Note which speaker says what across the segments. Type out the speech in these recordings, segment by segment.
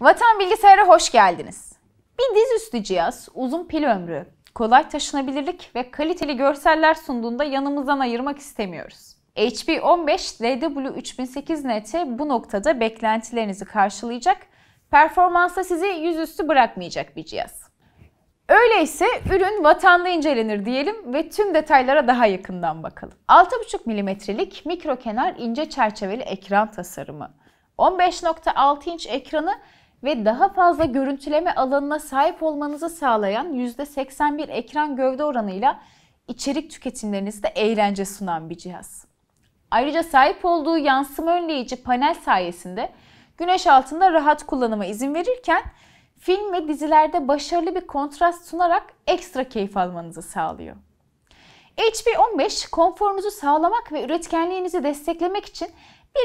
Speaker 1: Vatan Bilgisayar'a hoş geldiniz. Bir dizüstü cihaz, uzun pil ömrü, kolay taşınabilirlik ve kaliteli görseller sunduğunda yanımızdan ayırmak istemiyoruz. HP 15 LW3008 NT bu noktada beklentilerinizi karşılayacak, performansa sizi yüzüstü bırakmayacak bir cihaz. Öyleyse ürün vatanda incelenir diyelim ve tüm detaylara daha yakından bakalım. 6,5 milimetrelik mikro kenar ince çerçeveli ekran tasarımı. 15.6 inç ekranı ve daha fazla görüntüleme alanına sahip olmanızı sağlayan %81 ekran gövde oranıyla içerik tüketimlerinizde eğlence sunan bir cihaz. Ayrıca sahip olduğu yansıma önleyici panel sayesinde güneş altında rahat kullanıma izin verirken film ve dizilerde başarılı bir kontrast sunarak ekstra keyif almanızı sağlıyor. HP15 konforunuzu sağlamak ve üretkenliğinizi desteklemek için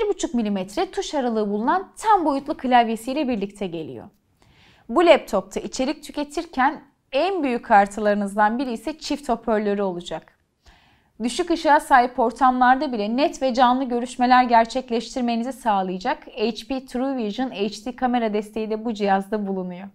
Speaker 1: 1,5 mm tuş aralığı bulunan tam boyutlu klavyesiyle birlikte geliyor. Bu laptopta içerik tüketirken en büyük artılarınızdan biri ise çift hoparlörü olacak. Düşük ışığa sahip ortamlarda bile net ve canlı görüşmeler gerçekleştirmenizi sağlayacak HP True Vision HD kamera desteği de bu cihazda bulunuyor.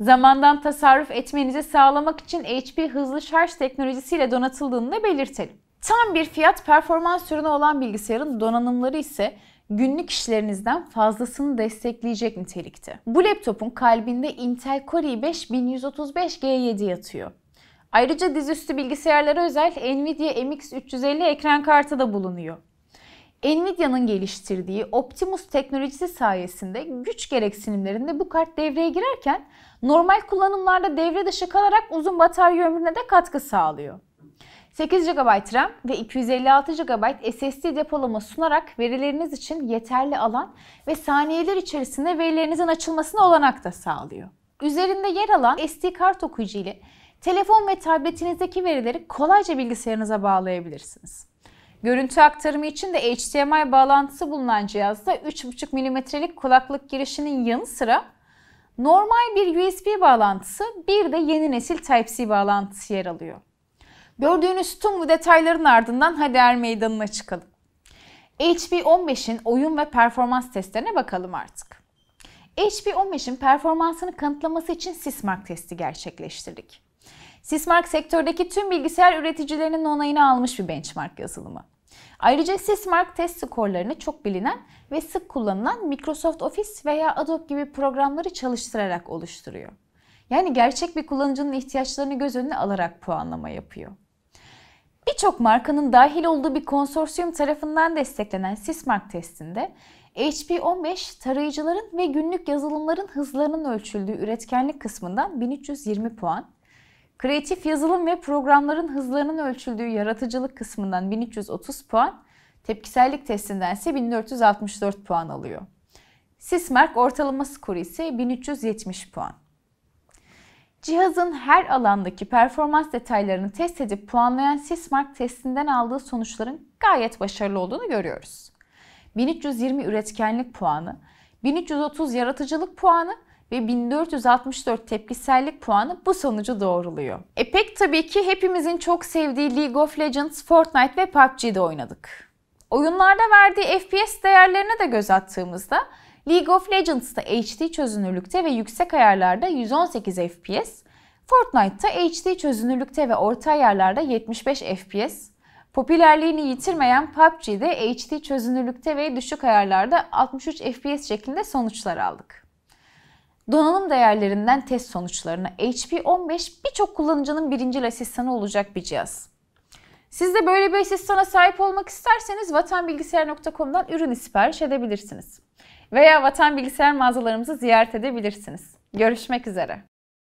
Speaker 1: Zamandan tasarruf etmenizi sağlamak için HP hızlı şarj teknolojisiyle donatıldığını da belirtelim. Tam bir fiyat performans ürünü olan bilgisayarın donanımları ise günlük işlerinizden fazlasını destekleyecek nitelikte. Bu laptopun kalbinde Intel Core i5 1135G7 yatıyor. Ayrıca dizüstü bilgisayarlara özel Nvidia MX 350 ekran kartı da bulunuyor. Nvidia'nın geliştirdiği Optimus teknolojisi sayesinde güç gereksinimlerinde bu kart devreye girerken normal kullanımlarda devre dışı kalarak uzun batarya ömrüne de katkı sağlıyor. 8 GB RAM ve 256 GB SSD depolama sunarak verileriniz için yeterli alan ve saniyeler içerisinde verilerinizin açılmasına olanak da sağlıyor. Üzerinde yer alan SD kart okuyucu ile telefon ve tabletinizdeki verileri kolayca bilgisayarınıza bağlayabilirsiniz. Görüntü aktarımı için de HDMI bağlantısı bulunan cihazda 3,5 mm'lik kulaklık girişinin yanı sıra normal bir USB bağlantısı bir de yeni nesil Type-C bağlantısı yer alıyor. Gördüğünüz tüm bu detayların ardından hadi er meydanına çıkalım. HB15'in oyun ve performans testlerine bakalım artık. HB15'in performansını kanıtlaması için Sysmark testi gerçekleştirdik. Sysmark sektördeki tüm bilgisayar üreticilerinin onayını almış bir benchmark yazılımı. Ayrıca Sysmark test skorlarını çok bilinen ve sık kullanılan Microsoft Office veya Adobe gibi programları çalıştırarak oluşturuyor. Yani gerçek bir kullanıcının ihtiyaçlarını göz önüne alarak puanlama yapıyor. Birçok markanın dahil olduğu bir konsorsiyum tarafından desteklenen SisMark testinde HP15 tarayıcıların ve günlük yazılımların hızlarının ölçüldüğü üretkenlik kısmından 1320 puan, kreatif yazılım ve programların hızlarının ölçüldüğü yaratıcılık kısmından 1330 puan, tepkisellik testinden ise 1464 puan alıyor. SisMark ortalama skoru ise 1370 puan. Cihazın her alandaki performans detaylarını test edip puanlayan Sysmark testinden aldığı sonuçların gayet başarılı olduğunu görüyoruz. 1320 üretkenlik puanı, 1330 yaratıcılık puanı ve 1464 tepkisellik puanı bu sonucu doğruluyor. Epek tabii ki hepimizin çok sevdiği League of Legends, Fortnite ve PUBG'de oynadık. Oyunlarda verdiği FPS değerlerine de göz attığımızda League of Legends'ta HD çözünürlükte ve yüksek ayarlarda 118 FPS, Fortnite'ta HD çözünürlükte ve orta ayarlarda 75 FPS, popülerliğini yitirmeyen PUBG'de HD çözünürlükte ve düşük ayarlarda 63 FPS şeklinde sonuçlar aldık. Donanım değerlerinden test sonuçlarına HP 15 birçok kullanıcının birincil asistanı olacak bir cihaz. Siz de böyle bir asistana sahip olmak isterseniz vatanbilgisayar.com'dan ürün sipariş edebilirsiniz veya vatan bilgisayar mağazalarımızı ziyaret edebilirsiniz. Görüşmek üzere.